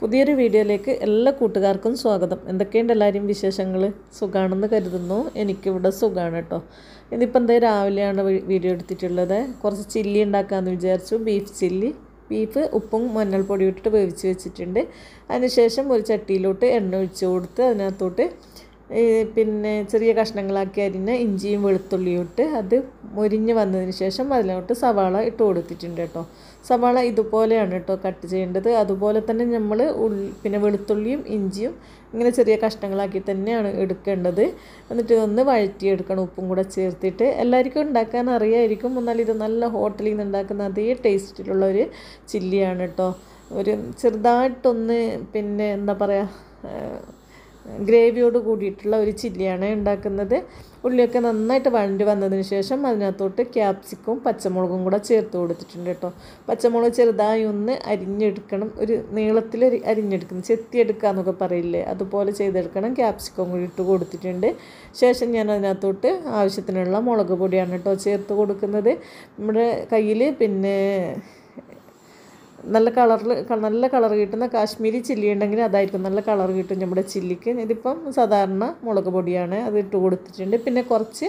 പുതിയൊരു വീഡിയോയിലേക്ക് എല്ലാ കൂട്ടുകാർക്കും സ്വാഗതം എന്തൊക്കെയുണ്ട് എല്ലാവരും വിശേഷങ്ങൾ സുഖമാണെന്ന് കരുതുന്നു എനിക്കിവിടെ സുഖമാണ് കേട്ടോ ഇതിപ്പോൾ എന്താ രാവിലെയാണ് വീഡിയോ എടുത്തിട്ടുള്ളത് കുറച്ച് ചില്ലി ഉണ്ടാക്കാമെന്ന് വിചാരിച്ചു ബീഫ് ചില്ലി ബീഫ് ഉപ്പും മഞ്ഞൾപ്പൊടിയും ഇട്ടിട്ട് വേവിച്ച് വെച്ചിട്ടുണ്ട് അതിനുശേഷം ഒരു ചട്ടിയിലോട്ട് എണ്ണ ഒഴിച്ച് കൊടുത്ത് അതിനകത്തോട്ട് പിന്നെ ചെറിയ കഷ്ണങ്ങളാക്കി അരിഞ്ഞ ഇഞ്ചിയും വെളുത്തുള്ളിയും ഇട്ട് അത് മുരിഞ്ഞ് വന്നതിന് ശേഷം അതിലോട്ട് സവാള ഇട്ട് കൊടുത്തിട്ടുണ്ട് കേട്ടോ സവാള ഇതുപോലെയാണ് കേട്ടോ കട്ട് ചെയ്യേണ്ടത് അതുപോലെ തന്നെ നമ്മൾ പിന്നെ വെളുത്തുള്ളിയും ഇഞ്ചിയും ഇങ്ങനെ ചെറിയ കഷ്ണങ്ങളാക്കി തന്നെയാണ് എടുക്കേണ്ടത് എന്നിട്ട് ഇതൊന്ന് വഴറ്റിയെടുക്കണം ഉപ്പും കൂടെ ചേർത്തിട്ട് എല്ലാവർക്കും ഉണ്ടാക്കാൻ അറിയായിരിക്കും എന്നാൽ ഇത് നല്ല ഹോട്ടലിൽ നിന്ന് ഉണ്ടാക്കുന്ന അതേ ടേസ്റ്റിലുള്ള ഒരു ചില്ലിയാണ് കേട്ടോ ഒരു ചെറുതായിട്ടൊന്ന് പിന്നെ എന്താ പറയുക ഗ്രേവിയോട് കൂടിയിട്ടുള്ള ഒരു ചില്ലിയാണ് ഉണ്ടാക്കുന്നത് ഉള്ളിയൊക്കെ നന്നായിട്ട് വഴണ്ടി വന്നതിന് ശേഷം അതിനകത്തോട്ട് ക്യാപ്സിക്കും പച്ചമുളകും കൂടെ ചേർത്ത് കൊടുത്തിട്ടുണ്ട് കേട്ടോ പച്ചമുളക് ചെറുതായി ഒന്ന് അരിഞ്ഞെടുക്കണം ഒരു നീളത്തിൽ അരിഞ്ഞെടുക്കണം ചെത്തിയെടുക്കുക എന്നൊക്കെ പറയില്ലേ അതുപോലെ ചെയ്തെടുക്കണം ക്യാപ്സിക്കം കൂടി ഇട്ട് കൊടുത്തിട്ടുണ്ട് ശേഷം ഞാൻ അതിനകത്തോട്ട് ആവശ്യത്തിനുള്ള മുളക് പൊടിയാണ് കേട്ടോ ചേർത്ത് കൊടുക്കുന്നത് നമ്മുടെ കയ്യിൽ പിന്നെ നല്ല കളറിൽ നല്ല കളർ കിട്ടുന്ന കാശ്മീരി ചില്ലി ഉണ്ടെങ്കിൽ അതായിരിക്കും നല്ല കളർ കിട്ടും നമ്മുടെ ചില്ലിക്ക് ഇതിപ്പം സാധാരണ മുളക് പൊടിയാണ് അത് ഇട്ട് കൊടുത്തിട്ടുണ്ട് പിന്നെ കുറച്ച്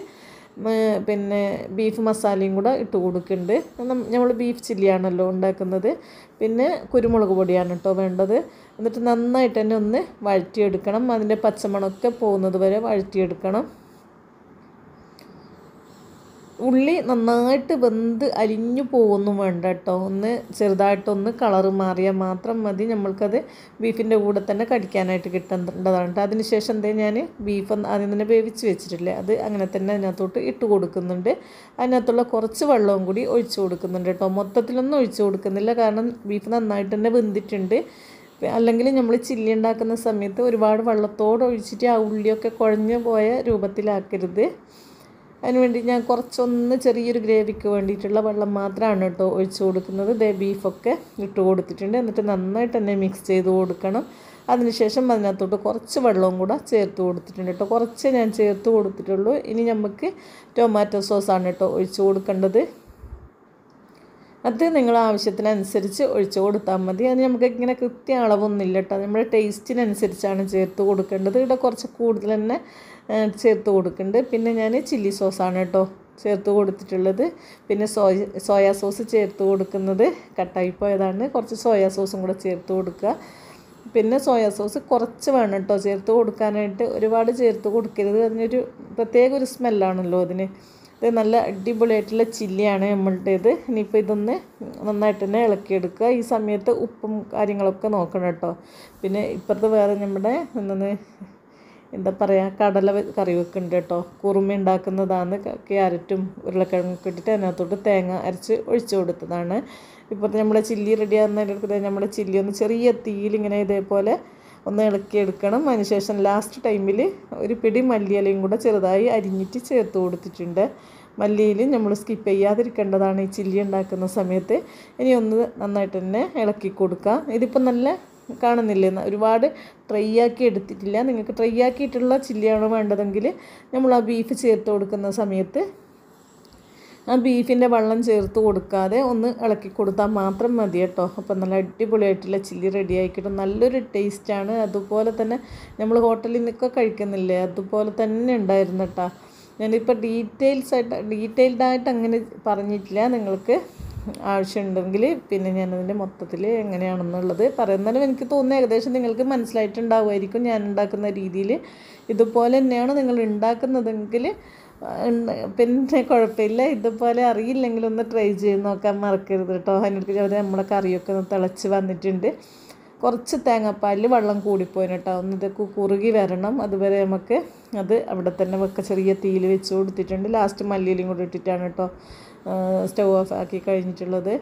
പിന്നെ ബീഫ് മസാലയും കൂടെ ഇട്ട് കൊടുക്കുന്നുണ്ട് നമ്മൾ ബീഫ് ചില്ലിയാണല്ലോ ഉണ്ടാക്കുന്നത് പിന്നെ കുരുമുളക് പൊടിയാണ് കേട്ടോ വേണ്ടത് എന്നിട്ട് നന്നായിട്ട് തന്നെ ഒന്ന് വഴറ്റിയെടുക്കണം അതിൻ്റെ പച്ചമണൊക്കെ പോകുന്നത് വരെ വഴറ്റിയെടുക്കണം ഉള്ളി നന്നായിട്ട് വെന്ത് അലിഞ്ഞു പോകുന്നു വേണ്ട കേട്ടോ ഒന്ന് ചെറുതായിട്ടൊന്ന് കളറ് മാറിയാൽ മാത്രം മതി നമ്മൾക്കത് ബീഫിൻ്റെ കൂടെ തന്നെ കടിക്കാനായിട്ട് കിട്ടേണ്ടതാണ് കേട്ടോ അതിനുശേഷം എന്തേ ഞാൻ ബീഫ് ആദ്യം തന്നെ വേവിച്ച് വെച്ചിട്ടില്ലേ അത് അങ്ങനെ തന്നെ അതിനകത്തോട്ട് ഇട്ട് കൊടുക്കുന്നുണ്ട് അതിനകത്തുള്ള കുറച്ച് വെള്ളവും കൂടി ഒഴിച്ച് കൊടുക്കുന്നുണ്ട് കേട്ടോ മൊത്തത്തിലൊന്നും ഒഴിച്ച് കൊടുക്കുന്നില്ല കാരണം ബീഫ് നന്നായിട്ട് തന്നെ വെന്തിട്ടുണ്ട് അല്ലെങ്കിൽ നമ്മൾ ചില്ലി ഉണ്ടാക്കുന്ന സമയത്ത് ഒരുപാട് വെള്ളത്തോടൊഴിച്ചിട്ട് ഒഴിച്ചിട്ട് ആ ഉള്ളിയൊക്കെ കുഴഞ്ഞു പോയ രൂപത്തിലാക്കരുത് അതിനുവേണ്ടി ഞാൻ കുറച്ചൊന്ന് ചെറിയൊരു ഗ്രേവിക്ക് വേണ്ടിയിട്ടുള്ള വെള്ളം മാത്രമാണ് കേട്ടോ ഒഴിച്ച് കൊടുക്കുന്നത് ദേ ബീഫൊക്കെ ഇട്ട് കൊടുത്തിട്ടുണ്ട് എന്നിട്ട് നന്നായിട്ട് തന്നെ മിക്സ് ചെയ്ത് കൊടുക്കണം അതിനുശേഷം അതിനകത്തോട്ട് കുറച്ച് വെള്ളവും കൂടെ ചേർത്ത് കൊടുത്തിട്ടുണ്ട് കേട്ടോ കുറച്ച് ഞാൻ ചേർത്ത് കൊടുത്തിട്ടുള്ളൂ ഇനി നമുക്ക് ടൊമാറ്റോ സോസാണ് കേട്ടോ ഒഴിച്ച് കൊടുക്കേണ്ടത് അത് നിങ്ങൾ ആവശ്യത്തിനനുസരിച്ച് ഒഴിച്ച് കൊടുത്താൽ മതി അത് നമുക്ക് ഇങ്ങനെ കൃത്യ അളവൊന്നുമില്ല കേട്ടോ നമ്മുടെ ടേസ്റ്റിനനുസരിച്ചാണ് ചേർത്ത് കൊടുക്കേണ്ടത് ഇവിടെ കുറച്ച് കൂടുതൽ തന്നെ ചേർത്ത് കൊടുക്കുന്നുണ്ട് പിന്നെ ഞാൻ ചില്ലി സോസാണ് കേട്ടോ ചേർത്ത് കൊടുത്തിട്ടുള്ളത് പിന്നെ സോയ സോയാ സോസ് ചേർത്ത് കൊടുക്കുന്നത് കട്ടായിപ്പോയതാണ് കുറച്ച് സോയാ സോസും കൂടെ ചേർത്ത് കൊടുക്കുക പിന്നെ സോയാ സോസ് കുറച്ച് വേണം കേട്ടോ ചേർത്ത് കൊടുക്കാനായിട്ട് ഒരുപാട് ചേർത്ത് കൊടുക്കരുത് അതിനൊരു പ്രത്യേക ഒരു സ്മെല്ലാണല്ലോ അതിന് ഇത് നല്ല അടിപൊളിയായിട്ടുള്ള ചില്ലിയാണ് നമ്മളുടേത് ഇനിയിപ്പോൾ ഇതൊന്ന് നന്നായിട്ട് തന്നെ ഇളക്കിയെടുക്കുക ഈ സമയത്ത് ഉപ്പും കാര്യങ്ങളൊക്കെ നോക്കണം കേട്ടോ പിന്നെ ഇപ്പുറത്ത് വേറെ നമ്മുടെ എന്താണ് എന്താ പറയുക കടല കറി വെക്കുന്നുണ്ട് കേട്ടോ കുറുമ ഉണ്ടാക്കുന്നതാണ് ക്യാരറ്റും ഒക്കെ ഇട്ടിട്ട് അതിനകത്തോട്ട് തേങ്ങ അരച്ച് ഒഴിച്ചു കൊടുത്തതാണ് ഇപ്പോൾ നമ്മൾ ചില്ലി റെഡിയാകുന്നതിനടുത്ത് നമ്മുടെ ചില്ലി ഒന്ന് ചെറിയ തീയിലിങ്ങനെ ഇതേപോലെ ഒന്ന് ഇളക്കി എടുക്കണം അതിനുശേഷം ലാസ്റ്റ് ടൈമിൽ ഒരു പിടി മല്ലിയിലയും കൂടെ ചെറുതായി അരിഞ്ഞിട്ട് ചേർത്ത് കൊടുത്തിട്ടുണ്ട് മല്ലിയിൽ നമ്മൾ സ്കിപ്പ് ചെയ്യാതിരിക്കേണ്ടതാണ് ഈ ചില്ലി ഉണ്ടാക്കുന്ന സമയത്ത് ഇനി ഒന്ന് നന്നായിട്ട് തന്നെ ഇളക്കി കൊടുക്കുക ഇതിപ്പോൾ നല്ല കാണുന്നില്ലേ ഒരുപാട് ഡ്രൈ ആക്കി എടുത്തിട്ടില്ല നിങ്ങൾക്ക് ഡ്രൈ ആക്കിയിട്ടുള്ള ചില്ലിയാണ് വേണ്ടതെങ്കിൽ നമ്മൾ ആ ബീഫ് ചേർത്ത് കൊടുക്കുന്ന സമയത്ത് ആ ബീഫിൻ്റെ വെള്ളം ചേർത്ത് കൊടുക്കാതെ ഒന്ന് ഇളക്കി കൊടുത്താൽ മാത്രം മതി കേട്ടോ അപ്പം നല്ല അടിപൊളിയായിട്ടുള്ള ചില്ലി റെഡി ആക്കിയിട്ട് നല്ലൊരു ടേസ്റ്റാണ് അതുപോലെ തന്നെ നമ്മൾ ഹോട്ടലിൽ നിന്നൊക്കെ കഴിക്കുന്നില്ലേ അതുപോലെ തന്നെ ഉണ്ടായിരുന്നു കേട്ടോ ഞാനിപ്പോൾ ഡീറ്റെയിൽസ് ആയിട്ട് ഡീറ്റെയിൽഡായിട്ട് ആയിട്ട് അങ്ങനെ പറഞ്ഞിട്ടില്ല നിങ്ങൾക്ക് ആവശ്യമുണ്ടെങ്കിൽ പിന്നെ ഞാനതിൻ്റെ മൊത്തത്തിൽ എങ്ങനെയാണെന്നുള്ളത് പറയുന്നതിനും എനിക്ക് തോന്നുന്നത് ഏകദേശം നിങ്ങൾക്ക് മനസ്സിലായിട്ടുണ്ടാവുമായിരിക്കും ഞാൻ ഉണ്ടാക്കുന്ന രീതിയിൽ ഇതുപോലെ തന്നെയാണ് നിങ്ങൾ ഉണ്ടാക്കുന്നതെങ്കിൽ പിന്നെ കുഴപ്പമില്ല ഇതുപോലെ അറിയില്ലെങ്കിൽ ഒന്ന് ട്രൈ ചെയ്ത് നോക്കാൻ മറക്കരുത് കേട്ടോ അതിനടുത്ത് അവർ നമ്മുടെ കറിയൊക്കെ ഒന്ന് തിളച്ച് വന്നിട്ടുണ്ട് കുറച്ച് തേങ്ങാപ്പാലിൽ വെള്ളം കൂടിപ്പോയിന് കേട്ടോ ഒന്ന് ഇതൊക്കെ കുറുകി വരണം അതുവരെ നമുക്ക് അത് അവിടെ തന്നെ വെക്ക ചെറിയ തീയിൽ വെച്ച് കൊടുത്തിട്ടുണ്ട് ലാസ്റ്റ് മല്ലിയിലും കൂടി ഇട്ടിട്ടാണ് കേട്ടോ സ്റ്റൗ ഓഫ് ആക്കി കഴിഞ്ഞിട്ടുള്ളത്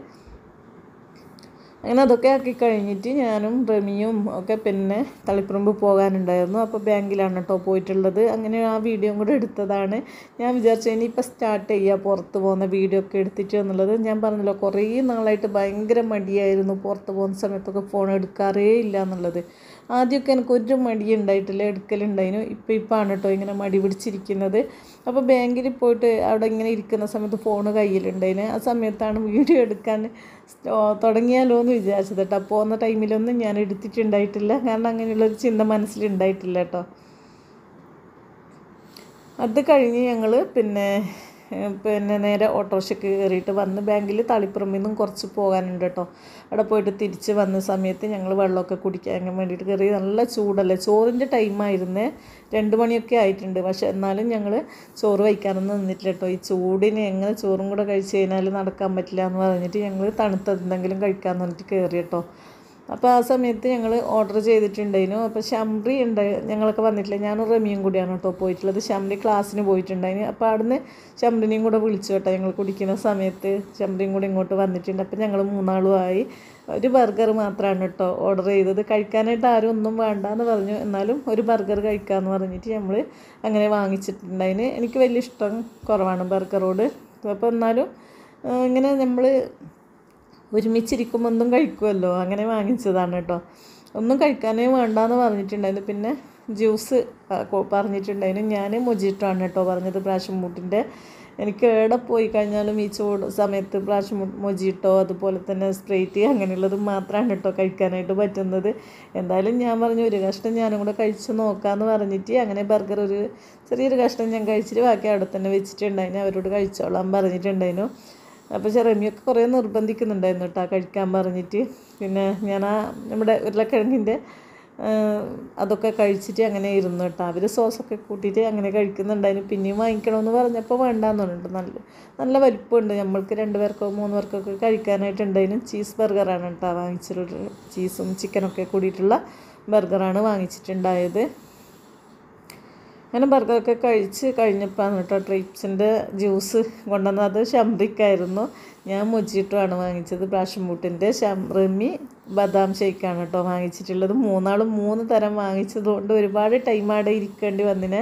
അങ്ങനെ അതൊക്കെ ആക്കി കഴിഞ്ഞിട്ട് ഞാനും റമിയും ഒക്കെ പിന്നെ തളിപ്പറമ്പ് പോകാനുണ്ടായിരുന്നു അപ്പോൾ ബാങ്കിലാണ് കേട്ടോ പോയിട്ടുള്ളത് അങ്ങനെ ആ വീഡിയോയും കൂടെ എടുത്തതാണ് ഞാൻ വിചാരിച്ചു ഇനിയിപ്പോൾ സ്റ്റാർട്ട് ചെയ്യുക പുറത്ത് പോകുന്ന വീഡിയോ ഒക്കെ എടുത്തിട്ട് എന്നുള്ളത് ഞാൻ പറഞ്ഞല്ലോ കുറേ നാളായിട്ട് ഭയങ്കര മടിയായിരുന്നു പുറത്ത് പോകുന്ന സമയത്തൊക്കെ ഫോൺ എടുക്കാറേ ഇല്ല എന്നുള്ളത് ആദ്യമൊക്കെ എനിക്ക് ഒരു മടി ഉണ്ടായിട്ടില്ല എടുക്കലുണ്ടായിരുന്നു ഇപ്പം ഇപ്പോൾ ആണ് കേട്ടോ ഇങ്ങനെ മടി പിടിച്ചിരിക്കുന്നത് അപ്പോൾ ബാങ്കിൽ പോയിട്ട് അവിടെ ഇങ്ങനെ ഇരിക്കുന്ന സമയത്ത് ഫോണ് കയ്യിലുണ്ടായിന് ആ സമയത്താണ് വീഡിയോ എടുക്കാൻ തുടങ്ങിയാലോ എന്ന് വിചാരിച്ചത് കേട്ടോ പോകുന്ന ടൈമിലൊന്നും ഞാൻ എടുത്തിട്ടുണ്ടായിട്ടില്ല കാരണം അങ്ങനെയുള്ളൊരു ചിന്ത മനസ്സിലുണ്ടായിട്ടില്ല കേട്ടോ അത് കഴിഞ്ഞ് ഞങ്ങൾ പിന്നെ പിന്നെ നേരെ ഓട്ടോറിക്ഷയ്ക്ക് കയറിയിട്ട് വന്ന് ബാങ്കിൽ തളിപ്പുറമ്പിൽ നിന്നും കുറച്ച് പോകാനുണ്ട് കേട്ടോ അവിടെ പോയിട്ട് തിരിച്ച് വന്ന സമയത്ത് ഞങ്ങൾ വെള്ളമൊക്കെ കുടിക്കാൻ വേണ്ടിയിട്ട് കയറി നല്ല ചൂടല്ലേ ചോറിൻ്റെ ടൈമായിരുന്നേ രണ്ട് മണിയൊക്കെ ആയിട്ടുണ്ട് പക്ഷേ എന്നാലും ഞങ്ങൾ ചോറ് വയ്ക്കാനൊന്നും നിന്നിട്ടില്ല കേട്ടോ ഈ ചൂടിന് എങ്ങനെ ചോറും കൂടെ കഴിച്ച് കഴിഞ്ഞാൽ നടക്കാൻ പറ്റില്ല എന്ന് പറഞ്ഞിട്ട് ഞങ്ങൾ തണുത്തെന്തെങ്കിലും കഴിക്കാമെന്ന് പറഞ്ഞിട്ട് കയറി കേട്ടോ അപ്പോൾ ആ സമയത്ത് ഞങ്ങൾ ഓർഡർ ചെയ്തിട്ടുണ്ടായിരുന്നു അപ്പോൾ ശംറി ഉണ്ട് ഞങ്ങളൊക്കെ വന്നിട്ടില്ല ഞാൻ റമിയും കൂടിയാണ് കേട്ടോ പോയിട്ടുള്ളത് ശംറി ക്ലാസ്സിന് പോയിട്ടുണ്ടായിന് അപ്പോൾ അവിടുന്ന് ശംറിനെയും കൂടെ വിളിച്ചു കേട്ടോ ഞങ്ങൾ കുടിക്കുന്ന സമയത്ത് ശംറിയും കൂടെ ഇങ്ങോട്ട് വന്നിട്ടുണ്ട് അപ്പോൾ ഞങ്ങൾ മൂന്നാളുമായി ഒരു ബർഗർ മാത്രമാണ് കേട്ടോ ഓർഡർ ചെയ്തത് കഴിക്കാനായിട്ട് ആരും ഒന്നും വേണ്ട എന്ന് പറഞ്ഞു എന്നാലും ഒരു ബർഗർ കഴിക്കാമെന്ന് പറഞ്ഞിട്ട് നമ്മൾ അങ്ങനെ വാങ്ങിച്ചിട്ടുണ്ടായിന് എനിക്ക് വലിയ ഇഷ്ടം കുറവാണ് ബർഗറോട് അപ്പോൾ എന്നാലും ഇങ്ങനെ നമ്മൾ ഒരുമിച്ചിരിക്കുമ്പോൾ ഒന്നും കഴിക്കുമല്ലോ അങ്ങനെ വാങ്ങിച്ചതാണ് കേട്ടോ ഒന്നും കഴിക്കാനേ വേണ്ടെന്ന് പറഞ്ഞിട്ടുണ്ടായിരുന്നു പിന്നെ ജ്യൂസ് പറഞ്ഞിട്ടുണ്ടായിരുന്നു ഞാൻ മൊജിറ്റോ കേട്ടോ പറഞ്ഞത് മുട്ടിൻ്റെ എനിക്ക് എവിടെ പോയി കഴിഞ്ഞാലും ഈ ചൂട് സമയത്ത് പ്രാവശ്യം മൊജിട്ടോ അതുപോലെ തന്നെ സ്പ്രൈറ്റ് അങ്ങനെയുള്ളത് മാത്രമാണ് കേട്ടോ കഴിക്കാനായിട്ട് പറ്റുന്നത് എന്തായാലും ഞാൻ പറഞ്ഞു ഒരു കഷ്ണം ഞാനും കൂടെ കഴിച്ച് നോക്കാമെന്ന് പറഞ്ഞിട്ട് അങ്ങനെ ബർഗർ ഒരു ചെറിയൊരു കഷ്ണം ഞാൻ കഴിച്ചിട്ട് ബാക്കി അവിടെ തന്നെ വെച്ചിട്ടുണ്ടായിരുന്നു അവരോട് കഴിച്ചോളാം പറഞ്ഞിട്ടുണ്ടായിരുന്നു അപ്പോൾ ചെറമിയൊക്കെ കുറേ നിർബന്ധിക്കുന്നുണ്ടായിരുന്നു കേട്ടോ കഴിക്കാൻ പറഞ്ഞിട്ട് പിന്നെ ഞാൻ ആ നമ്മുടെ ഉരുളക്കിഴങ്ങിൻ്റെ അതൊക്കെ കഴിച്ചിട്ട് അങ്ങനെ ഇരുന്നു കേട്ടോ അവർ സോസൊക്കെ കൂട്ടിയിട്ട് അങ്ങനെ കഴിക്കുന്നുണ്ടായിരുന്നു പിന്നെയും വാങ്ങിക്കണമെന്ന് പറഞ്ഞപ്പോൾ വേണ്ടാന്ന് പറഞ്ഞിട്ടുണ്ട് നല്ല നല്ല വലിപ്പമുണ്ട് നമ്മൾക്ക് രണ്ട് പേർക്കോ മൂന്ന് പേർക്കൊക്കെ കഴിക്കാനായിട്ടുണ്ടായിരുന്നു ചീസ് ബർഗറാണ് കേട്ടോ വാങ്ങിച്ചിട്ടുള്ളത് ചീസും ചിക്കനൊക്കെ കൂടിയിട്ടുള്ള ബർഗറാണ് വാങ്ങിച്ചിട്ടുണ്ടായത് അങ്ങനെ ബർഗറൊക്കെ കഴിച്ച് കഴിഞ്ഞപ്പോൾ കേട്ടോ ട്രിപ്സിൻ്റെ ജ്യൂസ് കൊണ്ടുവന്നത് ഷംറിക്കായിരുന്നു ഞാൻ മുജിട്ടുമാണ് വാങ്ങിച്ചത് പ്രാഷംബൂട്ടിൻ്റെ ഷംറമി ബദാം ഷേക്കാണ് കേട്ടോ വാങ്ങിച്ചിട്ടുള്ളത് മൂന്നാളും മൂന്ന് തരം വാങ്ങിച്ചതുകൊണ്ട് ഒരുപാട് ടൈം ആടെ ഇരിക്കേണ്ടി വന്നിനെ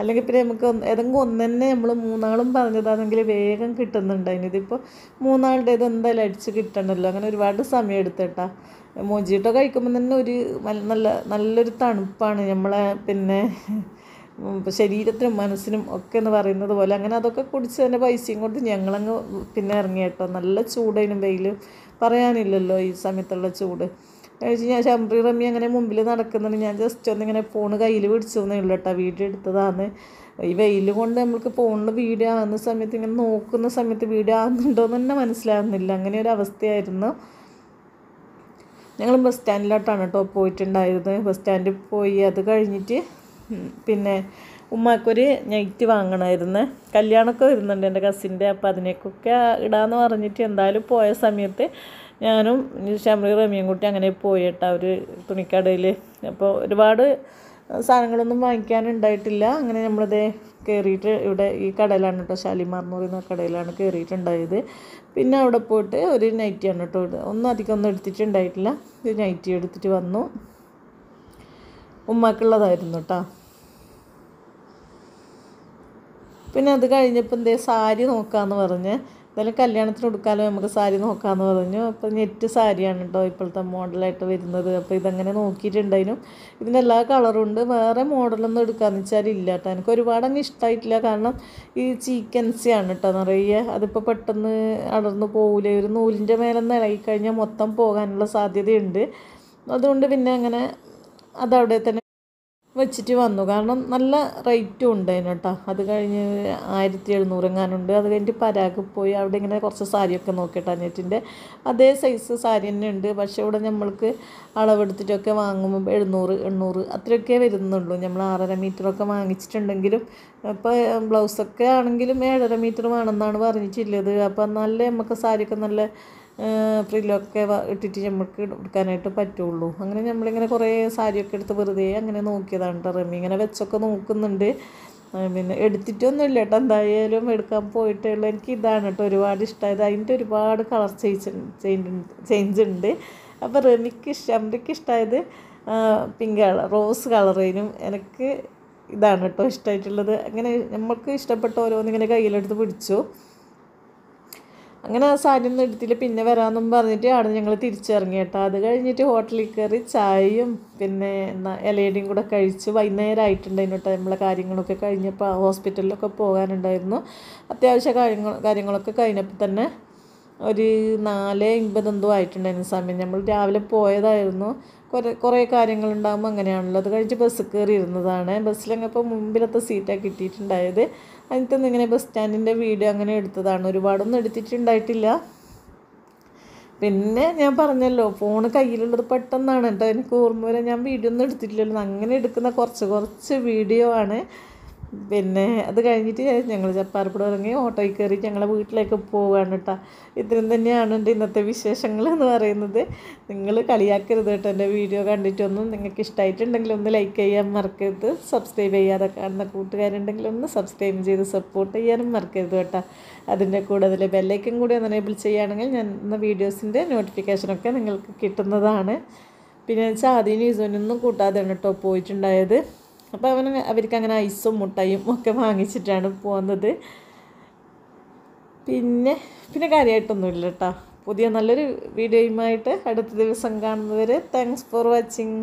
അല്ലെങ്കിൽ പിന്നെ നമുക്ക് ഏതെങ്കിലും ഒന്ന് തന്നെ നമ്മൾ മൂന്നാളും പറഞ്ഞതാണെങ്കിൽ വേഗം കിട്ടുന്നുണ്ട് അതിനിതിപ്പോൾ ഇത് എന്തായാലും അടിച്ച് കിട്ടണമല്ലോ അങ്ങനെ ഒരുപാട് സമയം എടുത്തിട്ടാ മോജിട്ടോ കഴിക്കുമ്പോൾ തന്നെ ഒരു നല്ല നല്ലൊരു തണുപ്പാണ് നമ്മളെ പിന്നെ ശരീരത്തിനും മനസ്സിനും ഒക്കെ എന്ന് പറയുന്നത് പോലെ അങ്ങനെ അതൊക്കെ കുടിച്ച് തന്നെ പൈസയും കൊണ്ട് ഞങ്ങളങ്ങ് പിന്നെ ഇറങ്ങി കേട്ടോ നല്ല ചൂടേനും വെയിൽ പറയാനില്ലല്ലോ ഈ സമയത്തുള്ള ചൂട് കഴിച്ച് ഞാൻ ശംബ്രി റമ്മി അങ്ങനെ മുമ്പിൽ നടക്കുന്നുണ്ട് ഞാൻ ജസ്റ്റ് ഒന്നിങ്ങനെ ഫോണ് കയ്യിൽ തന്നേ ഉള്ളൂ കേട്ടോ വീഡിയോ എടുത്തതാണ് ഈ വെയിൽ കൊണ്ട് നമ്മൾക്ക് ഫോണിൽ വീഡിയോ ആകുന്ന സമയത്ത് ഇങ്ങനെ നോക്കുന്ന സമയത്ത് വീഡിയോ ആകുന്നുണ്ടോ എന്ന് തന്നെ മനസ്സിലാകുന്നില്ല അങ്ങനെ ഒരു അവസ്ഥയായിരുന്നു ഞങ്ങൾ ബസ് സ്റ്റാൻഡിലോട്ടാണ് കേട്ടോ പോയിട്ടുണ്ടായിരുന്നത് ബസ് സ്റ്റാൻഡിൽ പോയി അത് കഴിഞ്ഞിട്ട് പിന്നെ ഉമ്മാക്കൊരു നൈറ്റ് വാങ്ങണമായിരുന്നു കല്യാണമൊക്കെ വരുന്നുണ്ട് എൻ്റെ കസിൻ്റെ അപ്പം അതിനേക്കൊക്കെ ഇടാമെന്ന് പറഞ്ഞിട്ട് എന്തായാലും പോയ സമയത്ത് ഞാനും ഷമറി റമിയും കുട്ടി അങ്ങനെ പോയി കേട്ടോ ഒരു തുണിക്കടയിൽ അപ്പോൾ ഒരുപാട് സാധനങ്ങളൊന്നും വാങ്ങിക്കാനുണ്ടായിട്ടില്ല അങ്ങനെ നമ്മളിത് കയറിയിട്ട് ഇവിടെ ഈ കടയിലാണ് കേട്ടോ ശാലിമാർ എന്ന് പറയുന്ന കടയിലാണ് കയറിയിട്ടുണ്ടായത് പിന്നെ അവിടെ പോയിട്ട് ഒരു നൈറ്റിയാണ് കേട്ടോ ഒന്നും അധികം ഒന്നും എടുത്തിട്ടുണ്ടായിട്ടില്ല ഒരു നൈറ്റി എടുത്തിട്ട് വന്നു ഉമ്മാക്കുള്ളതായിരുന്നു കേട്ടോ പിന്നെ അത് കഴിഞ്ഞപ്പോൾ എന്തേ സാരി നോക്കാമെന്ന് പറഞ്ഞ് എന്തായാലും കല്യാണത്തിന് കൊടുക്കാമല്ലോ നമുക്ക് സാരി നോക്കാമെന്ന് പറഞ്ഞു അപ്പോൾ നെറ്റ് സാരിയാണ് കേട്ടോ ഇപ്പോഴത്തെ മോഡലായിട്ട് വരുന്നത് അപ്പോൾ ഇതങ്ങനെ നോക്കിയിട്ടുണ്ടായിരുന്നു ഇതിൻ്റെ എല്ലാ കളറും ഉണ്ട് വേറെ മോഡലൊന്നും എടുക്കാമെന്ന് വെച്ചാൽ ഇല്ല കേട്ടോ എനിക്ക് ഒരുപാട് അങ്ങ് ഇഷ്ടമായിട്ടില്ല കാരണം ഈ ആണ് കേട്ടോ നിറയെ അതിപ്പോൾ പെട്ടെന്ന് അടർന്നു പോകില്ല ഒരു നൂലിൻ്റെ മേലെ നിളകി കഴിഞ്ഞാൽ മൊത്തം പോകാനുള്ള സാധ്യതയുണ്ട് അതുകൊണ്ട് പിന്നെ അങ്ങനെ അതവിടെ തന്നെ വെച്ചിട്ട് വന്നു കാരണം നല്ല റേറ്റും ഉണ്ടായിരുന്നു കേട്ടോ അത് കഴിഞ്ഞ് ആയിരത്തി എഴുന്നൂറ് എങ്ങാനുണ്ട് അത് കഴിഞ്ഞിട്ട് പരാഗ് പോയി അവിടെ ഇങ്ങനെ കുറച്ച് സാരിയൊക്കെ നോക്കിയിട്ട് നെറ്റിൻ്റെ അതേ സൈസ് സാരി തന്നെ ഉണ്ട് പക്ഷേ ഇവിടെ നമ്മൾക്ക് അളവെടുത്തിട്ടൊക്കെ വാങ്ങുമ്പോൾ എഴുന്നൂറ് എണ്ണൂറ് അത്രയൊക്കെ വരുന്നുള്ളൂ നമ്മൾ ആറര മീറ്ററൊക്കെ വാങ്ങിച്ചിട്ടുണ്ടെങ്കിലും ഇപ്പോൾ ബ്ലൗസൊക്കെ ആണെങ്കിലും ഏഴര മീറ്റർ വേണമെന്നാണ് പറഞ്ഞിട്ടുള്ളത് അപ്പം നല്ല നമുക്ക് സാരിയൊക്കെ നല്ല ഫ്രില്ലൊക്കെ ഇട്ടിട്ട് നമുക്ക് എടുക്കാനായിട്ട് പറ്റുള്ളൂ അങ്ങനെ നമ്മളിങ്ങനെ കുറേ സാരിയൊക്കെ എടുത്ത് വെറുതെ അങ്ങനെ നോക്കിയതാണ് കേട്ടോ റമ്മി ഇങ്ങനെ വെച്ചൊക്കെ നോക്കുന്നുണ്ട് പിന്നെ ഇല്ല കേട്ടോ എന്തായാലും എടുക്കാൻ പോയിട്ടുള്ള എനിക്ക് ഇതാണ് കേട്ടോ ഒരുപാട് ഇഷ്ടമായത് അതിൻ്റെ ഒരുപാട് കളർ ചേഞ്ച് ചേഞ്ച് ഉണ്ട് അപ്പോൾ റമിക്ക് ഇഷ്ടം അമ്മയ്ക്ക് ഇഷ്ടമായത് പിങ്ക് കളർ റോസ് കളറിനും എനിക്ക് ഇതാണ് കേട്ടോ ഇഷ്ടമായിട്ടുള്ളത് അങ്ങനെ നമ്മൾക്ക് ഇഷ്ടപ്പെട്ട ഓരോന്നിങ്ങനെ കയ്യിലെടുത്ത് പിടിച്ചു അങ്ങനെ ആ സാരി ഒന്നും എടുത്തില്ല പിന്നെ വരാമെന്നും പറഞ്ഞിട്ട് അവിടെ ഞങ്ങൾ തിരിച്ചിറങ്ങി കേട്ടോ അത് കഴിഞ്ഞിട്ട് ഹോട്ടലിൽ കയറി ചായയും പിന്നെ എന്നാ ഇലയുടെയും കൂടെ കഴിച്ച് വൈകുന്നേരം ആയിട്ടുണ്ടായിരുന്നു നമ്മളെ കാര്യങ്ങളൊക്കെ കഴിഞ്ഞപ്പോൾ ഹോസ്പിറ്റലിലൊക്കെ പോകാനുണ്ടായിരുന്നു അത്യാവശ്യ കാര്യങ്ങൾ കാര്യങ്ങളൊക്കെ കഴിഞ്ഞപ്പോൾ തന്നെ ഒരു നാല് എൺപതെന്തോ ആയിട്ടുണ്ടായിരുന്നു സമയം നമ്മൾ രാവിലെ പോയതായിരുന്നു കുറേ കുറേ കാര്യങ്ങളുണ്ടാകുമ്പോൾ അങ്ങനെയാണല്ലോ അത് കഴിച്ച് ബസ് കയറി ഇരുന്നതാണ് ബസ്സിലങ്ങപ്പോൾ മുമ്പിലത്തെ സീറ്റാണ് കിട്ടിയിട്ടുണ്ടായത് അതിനകത്ത് നിന്ന് ഇങ്ങനെ ബസ് സ്റ്റാൻഡിൻ്റെ വീഡിയോ അങ്ങനെ എടുത്തതാണ് ഒരുപാടൊന്നും എടുത്തിട്ടുണ്ടായിട്ടില്ല പിന്നെ ഞാൻ പറഞ്ഞല്ലോ ഫോൺ കയ്യിലുള്ളത് പെട്ടെന്നാണ് കേട്ടോ എനിക്ക് ഓർമ്മ വരെ ഞാൻ വീഡിയോ ഒന്നും എടുത്തിട്ടില്ലല്ലോ അങ്ങനെ എടുക്കുന്ന കുറച്ച് കുറച്ച് വീഡിയോ ആണ് പിന്നെ അത് കഴിഞ്ഞിട്ട് ഞങ്ങൾ ചപ്പാർപ്പുടം ഇറങ്ങി ഓട്ടോയിൽ കയറി ഞങ്ങളെ വീട്ടിലേക്ക് പോവുകയാണ് കേട്ടോ ഇത്രയും തന്നെയാണ് എൻ്റെ ഇന്നത്തെ വിശേഷങ്ങൾ എന്ന് പറയുന്നത് നിങ്ങൾ കളിയാക്കരുത് കേട്ടോ എൻ്റെ വീഡിയോ കണ്ടിട്ടൊന്നും നിങ്ങൾക്ക് ഇഷ്ടമായിട്ടുണ്ടെങ്കിൽ ഒന്ന് ലൈക്ക് ചെയ്യാൻ മറക്കരുത് സബ്സ്ക്രൈബ് ചെയ്യാതെ കാണുന്ന കൂട്ടുകാരുണ്ടെങ്കിൽ ഒന്ന് സബ്സ്ക്രൈബ് ചെയ്ത് സപ്പോർട്ട് ചെയ്യാനും മറക്കരുത് കേട്ടോ അതിൻ്റെ കൂടെ അതിൽ ബെല്ലൈക്കും കൂടി ഒന്ന് എനേബിൾ ചെയ്യുകയാണെങ്കിൽ ഞാൻ എന്ന വീഡിയോസിൻ്റെ നോട്ടിഫിക്കേഷനൊക്കെ നിങ്ങൾക്ക് കിട്ടുന്നതാണ് പിന്നെ വെച്ചാൽ ആദ്യം ന്യൂസൊന്നും കൂട്ടാതെയാണ് കേട്ടോ പോയിട്ടുണ്ടായത് അപ്പോൾ അവന് അവർക്ക് അങ്ങനെ ഐസും മുട്ടയും ഒക്കെ വാങ്ങിച്ചിട്ടാണ് പോകുന്നത് പിന്നെ പിന്നെ കാര്യമായിട്ടൊന്നുമില്ല കേട്ടോ പുതിയ നല്ലൊരു വീഡിയോയുമായിട്ട് അടുത്ത ദിവസം കാണുന്നവരെ താങ്ക്സ് ഫോർ വാച്ചിങ്